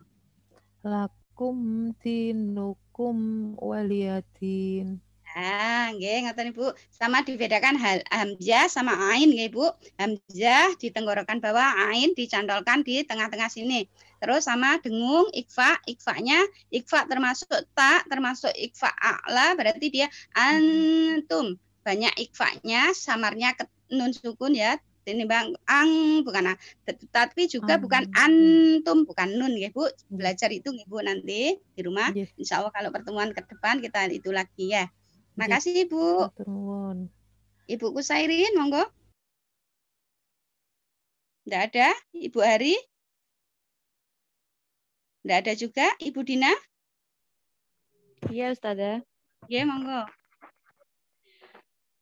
lakum di nukum waliyatin Ah, nggih ngoten Ibu. Sama dibedakan hamzah sama ain nggih Ibu. Hamzah di tenggorokan bawah, ain dicantolkan di tengah-tengah sini. Terus sama dengung, ikfa, ikfanya, ikfa termasuk tak termasuk ikfa a'la berarti dia antum. Banyak ikfanya, samarnya ke nun sukun ya, ini bang ang bukan tetapi juga bukan antum bukan nun ya Bu belajar itu Ibu nanti di rumah Insya Allah kalau pertemuan ke depan kita itu lagi ya Makasih Ibu. Nuwun. Ibu Kusairin, monggo. Tidak ada. Ibu Hari? Tidak ada juga. Ibu Dina? Iya, Ustazah. Iya, monggo.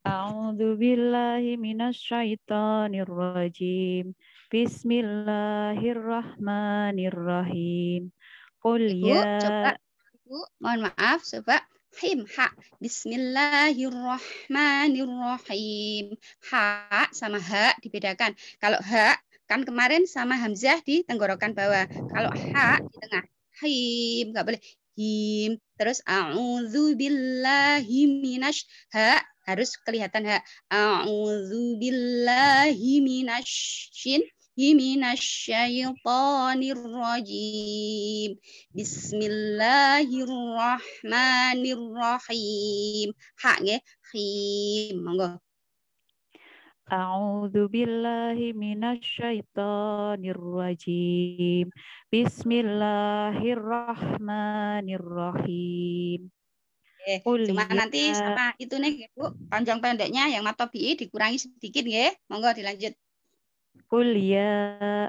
A'udzu billahi minasyaitonir rajim. Bismillahirrahmanirrahim. Qul ya Ibu, coba. Ibu, mohon maaf, coba Him ha. Bismillahirrahmanirrahim. Ha sama ha dibedakan. Kalau ha kan kemarin sama hamzah di tenggorokan bawah. Kalau ha di tengah. Him nggak boleh him. Terus a'udzubillahi minasy ha harus kelihatan ha. A'udzubillahi minasy من الشيطان الرجيم بسم الله الرحمن الرحيم حق خيم أعوذ بالله من الشيطان الرجيم بسم الله الرحمن الرحيم Eh, cuma nanti sama itu nih Bu, panjang pendeknya yang mata BI dikurangi sedikit ya. Monggo dilanjut. Qul ya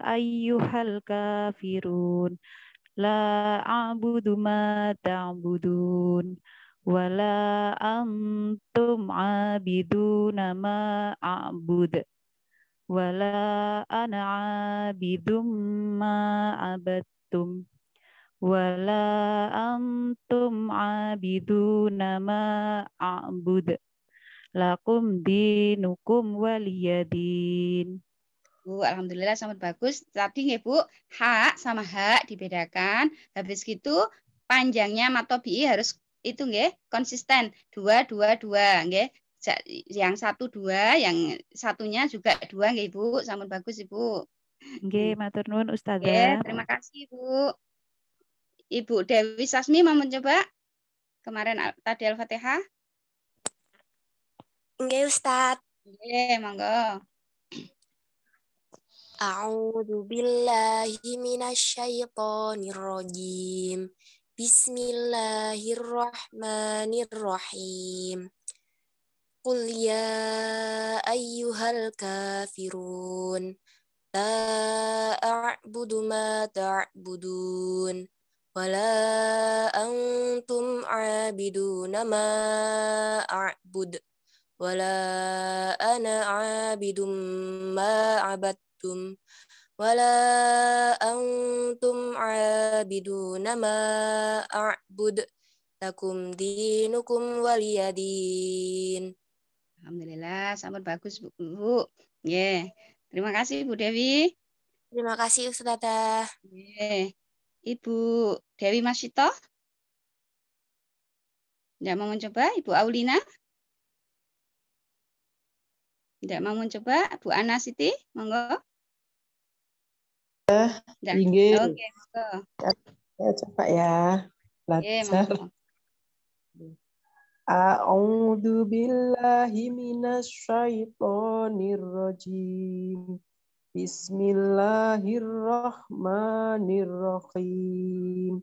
ayyuhal kafirun la a'budu ma ta'budun la antum abiduna ma a'bud la ana abidum ma abattum la antum abiduna ma a'bud lakum dinukum waliyadin Bu, alhamdulillah sangat bagus. Tadi nggih Bu, hak sama hak dibedakan. Habis gitu panjangnya matobi harus itu nggih konsisten dua dua dua nggih yang satu dua yang satunya juga dua nggih Ibu sampun bagus Ibu nggih matur nuwun ustadz ya terima kasih Ibu Ibu Dewi Sasmi mau mencoba kemarin tadi Al-Fatihah nggih Ustadz? nggih monggo A'udzu billahi minasyaitonir rajim. Bismillahirrahmanirrahim. Qul ya ayyuhal kafirun. La a'budu ma ta'budun. la antum abiduna ma a'bud. la ana abidum ma abad عبدتم ولا أنتم عابدون ما أعبد lakum dinukum waliyadin. Alhamdulillah, sangat bagus Bu. bu. Yeah. Terima kasih Bu Dewi. Terima kasih Ustazah. Yeah. Ibu Dewi Masito. Tidak mau mencoba Ibu Aulina? Tidak mau mencoba Bu Ana Siti? Monggo. Inggris. Oke, okay, ya, coba ya. Belajar. A'udzu billahi minasyaitonir rajim. Bismillahirrahmanirrahim.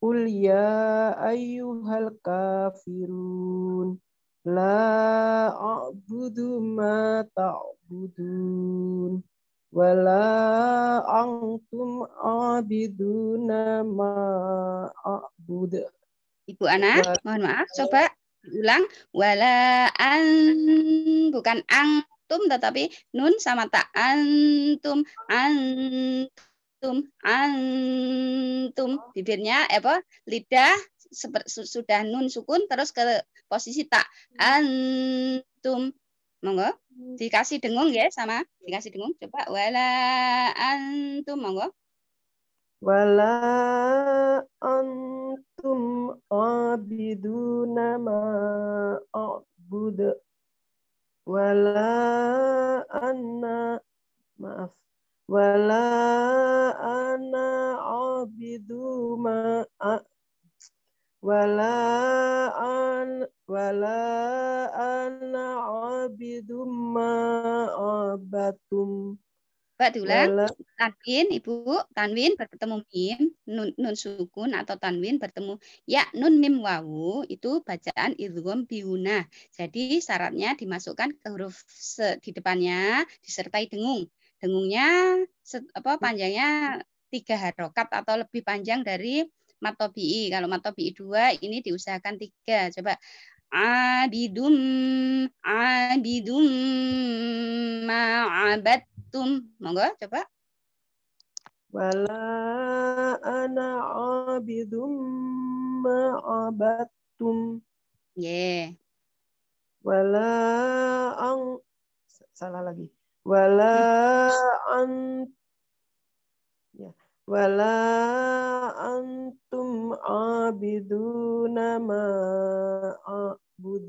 Qul ya ayyuhal kafirun la a'budu ma ta'budun wala antum abiduna ma a'bud. Ibu Ana, mohon maaf, coba ulang. Wala an, bukan antum, tetapi nun sama tak antum, antum, antum. Bibirnya apa? Lidah sudah nun sukun terus ke posisi tak antum Monggo. Hmm. Dikasih dengung ya sama. Dikasih dengung. Coba wala antum monggo. Wala antum abiduna ma a'bud. Wala anna maaf. Wala ana abidu ma wala an wala ana abidum ma abatum Pak diulang tanwin Ibu tanwin bertemu mim nun, nun sukun atau tanwin bertemu ya nun mim wawu itu bacaan idgham biuna jadi syaratnya dimasukkan ke huruf se di depannya disertai dengung dengungnya apa panjangnya tiga harokat atau lebih panjang dari matobi'i. Kalau matobi'i dua ini diusahakan tiga. Coba abidum abidum ma'abattum. Monggo coba. Wala ana abidum ma'abattum. Yeah. Wala ang salah lagi. Wala ant wala antum abiduna ma a'bud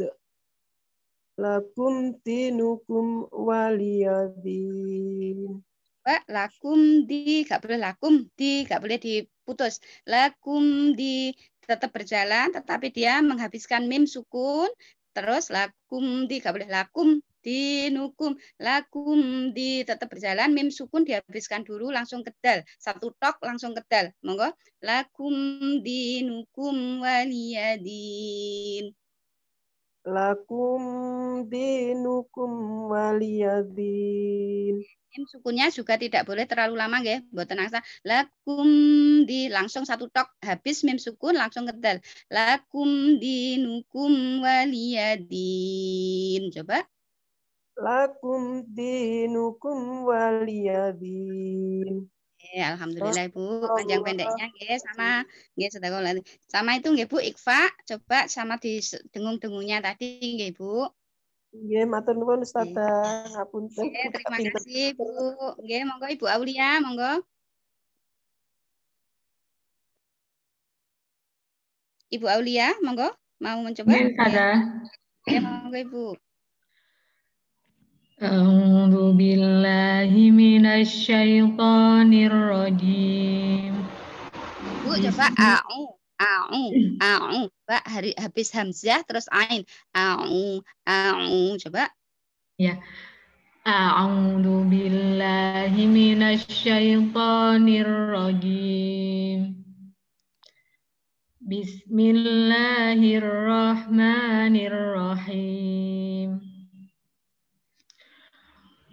lakum tinukum waliyadin Pak, lakum di, gak boleh lakum di, gak boleh diputus. Lakum di tetap berjalan, tetapi dia menghabiskan mim sukun. Terus lakum di, gak boleh lakum dinukum lakum di tetap berjalan mim sukun dihabiskan dulu langsung kedal satu tok langsung kedal monggo lakum dinukum waliyadin lakum dinukum waliyadin mim sukunnya juga tidak boleh terlalu lama nggih mboten angsa lakum di langsung satu tok habis mim sukun langsung kedal lakum dinukum waliyadin coba lakum dinukum waliyadin. Eh, alhamdulillah Ibu, panjang pendeknya nggih sama nggih sedekah Sama itu nggih Bu Ikfa, coba sama di dengung-dengungnya tadi nggih Bu. Nggih, matur nuwun Ustaz. Ngapunten. terima kasih Bu. Nggih, monggo Ibu Aulia, monggo. Ibu Aulia, monggo mau mencoba? Iya, Ustazah. Ya, monggo Ibu. أعوذ بالله من الشيطان الرجيم Bu coba a'u a'u a'u Pak hari habis hamzah terus ain a'u a'u coba ya A'udzu billahi minasy syaithanir rajim Bismillahirrahmanirrahim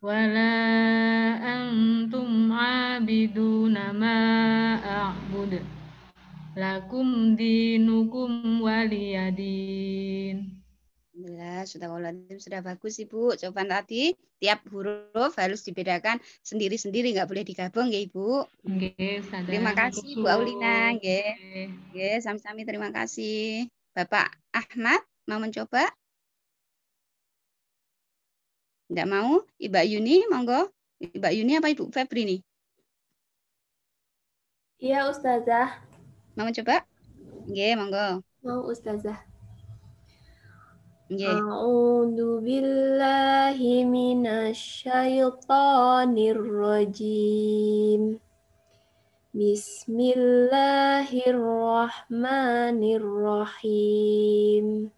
wala antum abidu nama a'bud lakum dinukum waliyadin. Alhamdulillah, sudah kalau sudah bagus Ibu. Coba tadi tiap huruf harus dibedakan sendiri-sendiri, nggak boleh digabung ya Ibu. Nggih, terima kasih Ibu Aulina, nggih. Nggih, sami-sami terima kasih. Bapak Ahmad mau mencoba? Tidak mau? Mbak Yuni, monggo. Mbak Yuni apa Ibu Febri nih? Iya, Ustazah. Mau coba? Oke, monggo. Mau, Ustazah. A'udhu A'udzu billahi minasyaitonir rajim. Bismillahirrahmanirrahim.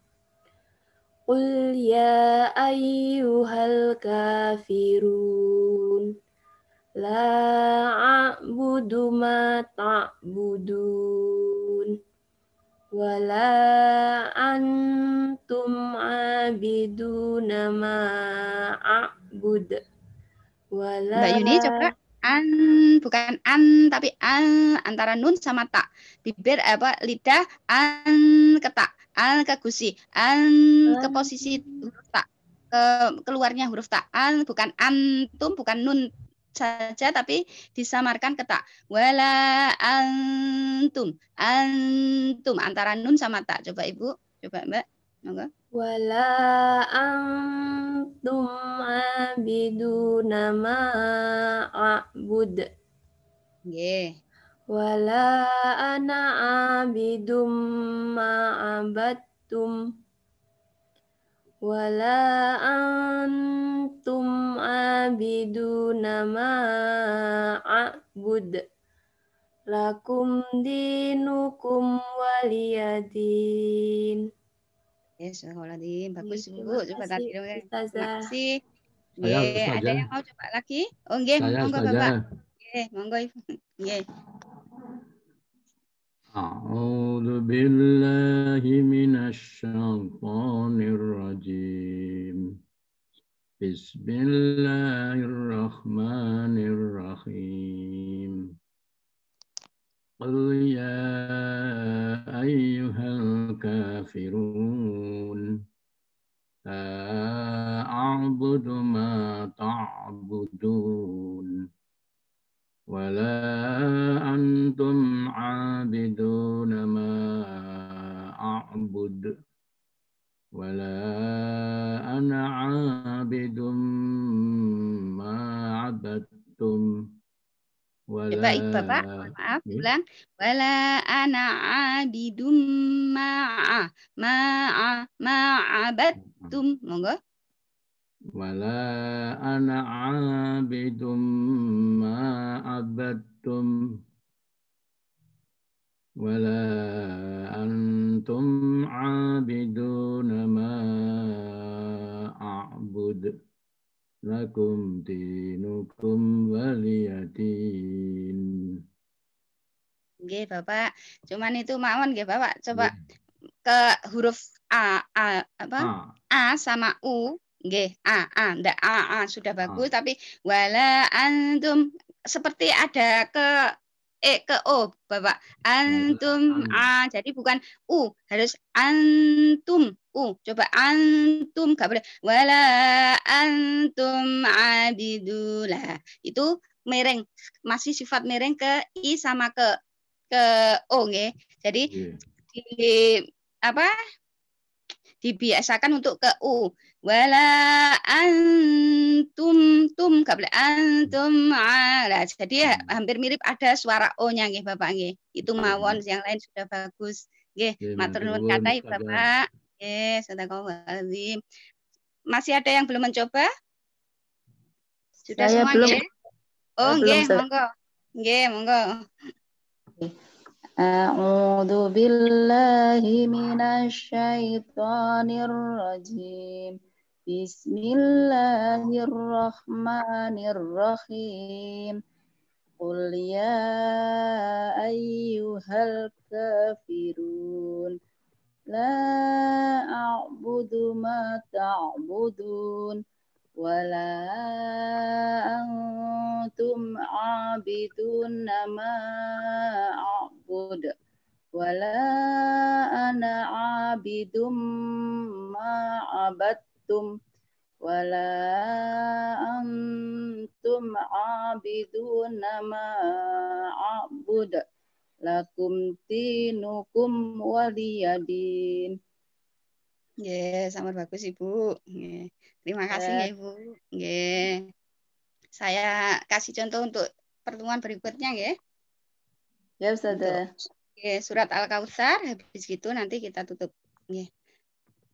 Qul ya ayyuhal kafirun La a'budu ma ta'budun Wala antum abiduna ma a'bud Wala Mbak Yuni coba an bukan an tapi an antara nun sama tak bibir apa lidah an ketak an ke gusi an ke posisi huruf tak ke keluarnya huruf tak an bukan antum bukan nun saja tapi disamarkan ke tak wala antum antum antara nun sama tak coba ibu coba mbak monggo wala antum abidu nama abud yeah wala ana abidum ma abattum wala antum abidu nama a'bud lakum dinukum waliyadin yes ya, alhamdulillah bagus Bu gitu, coba tadi ya. terima kasih Nggih, ada yang mau coba lagi? Oh nggih, monggo Bapak. Nggih, monggo Ibu. Nggih. أعوذ بالله من الشيطان الرجيم بسم الله الرحمن الرحيم قل يا أيها الكافرون baik Bapak, eh, maaf, hmm. ulang. Wala ana abidum ma'a ma'a ma'abattum. Hmm. Monggo. Wala ana abidum zaman itu mawon nggih Bapak coba ke huruf A, A apa? A, A sama U Nggih, A, A, ndak A, A sudah bagus A. tapi wala antum seperti ada ke E ke O, Bapak. Antum A. Jadi bukan U, harus antum U. Coba antum enggak boleh. Wala antum abidulah. Itu mereng masih sifat mereng ke I sama ke ke o ya. Jadi yeah. di apa? dibiasakan untuk ke u wala antum tum kabla antum ala. Jadi ya hmm. hampir mirip ada suara o-nya nggih Bapak nggih. Itu hmm. mawon yang lain sudah bagus. Nggih, iya, iya, matur nuwun kathah Bapak. Nggih, sadaqallazim. Masih ada yang belum mencoba? Sudah Saya semua belum. Oh, nggih, monggo. Nggih, monggo. أعوذ بالله من الشيطان الرجيم بسم الله الرحمن الرحيم قل يا أيها الكافرون لا أعبد ما تعبدون wala antum abidun nama abud wala ana abidum ma abattum wala antum abidun nama abud lakum tinukum waliyadin Yeah, sangat bagus Ibu. Yeah. Terima kasih ya Ibu. Yeah. Saya kasih contoh untuk pertemuan berikutnya Yeah. Ya, Ustaz. Nggih, surat Al-Kautsar habis gitu nanti kita tutup. Yeah.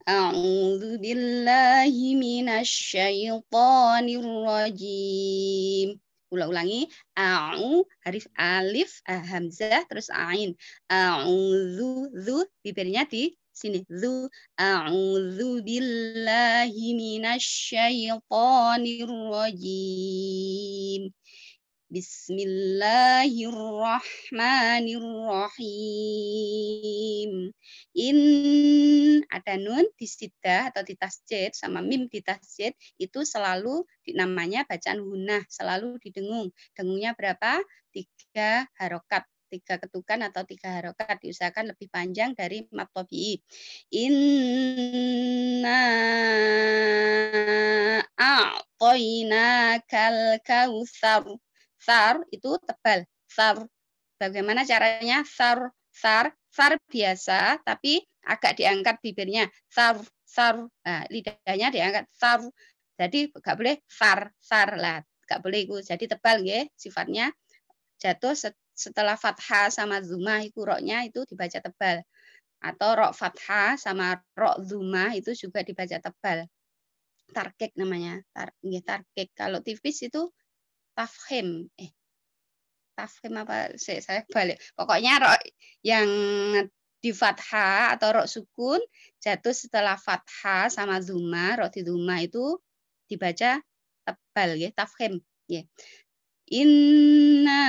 A'udzu billahi minasyaitonir rajim. Ulang ulangi a'u harif alif ah, hamzah terus ain. A'udzu zu bibirnya di sini zu a'udzu billahi minasyaitonir rajim Bismillahirrahmanirrahim. In ada nun di sida atau di tasjid sama mim di tasjid itu selalu namanya bacaan hunah, selalu didengung. Dengungnya berapa? Tiga harokat tiga ketukan atau tiga harokat diusahakan lebih panjang dari mad tabi'i. Inna kal kautsar. Sar itu tebal. Sar. Bagaimana caranya? Sar, sar, sar biasa tapi agak diangkat bibirnya. Sar, sar. Nah, lidahnya diangkat sar. Jadi nggak boleh sar, sar lah. Nggak boleh itu. Jadi tebal ya sifatnya jatuh setelah fathah sama zuma itu roknya itu dibaca tebal atau rok fathah sama rok zuma itu juga dibaca tebal tarkik namanya tar, ya, tarkik kalau tipis itu tafhim eh tafhim apa saya, saya balik pokoknya rok yang di fathah atau rok sukun jatuh setelah fathah sama zuma rok di zuma itu dibaca tebal ya tafhim ya Inna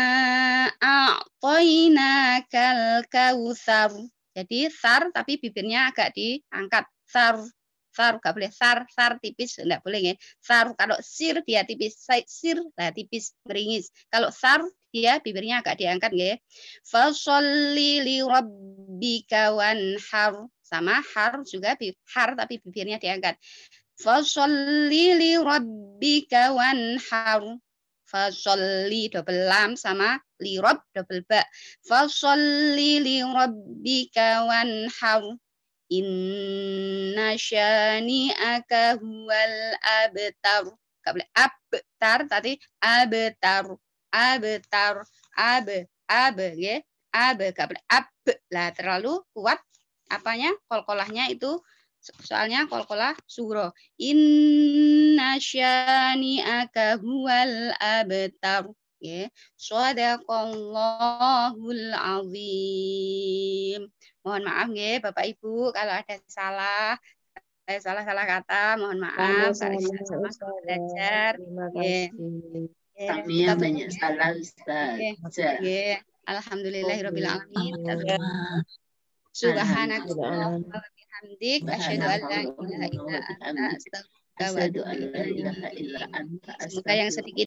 a'toina kal kawthar. Jadi sar tapi bibirnya agak diangkat. Sar sar gak boleh sar sar tipis enggak boleh ya. Sar kalau sir dia tipis, sir lah tipis meringis. Kalau sar dia bibirnya agak diangkat ya. Fasolli li rabbika wanhar. Sama har juga har tapi bibirnya diangkat. Fasolli li rabbika wanhar. Fasolli double lam sama li rob double ba. Fasolli li rabbika wanhar. Inna shani akahual abtar. Gak boleh abtar, tapi abtar. Abtar, ab, ab, ya. Ab, gak boleh ab. Lah terlalu kuat apanya kol-kolahnya itu soalnya kol-kola suro inna syani aka huwal abtar ya sadaqallahul azim mohon maaf ya Bapak Ibu kalau ada salah saya salah eh, salah kata mohon maaf saya salah salah belajar ya kami yang banyak salah Ustaz. Ya. Alhamdulillahirabbil alamin. Subhanakallahumma bihamdik asyhadu an la ilaha illa anta astaghfiruka wa atubu ilaik. Semoga yang sedikit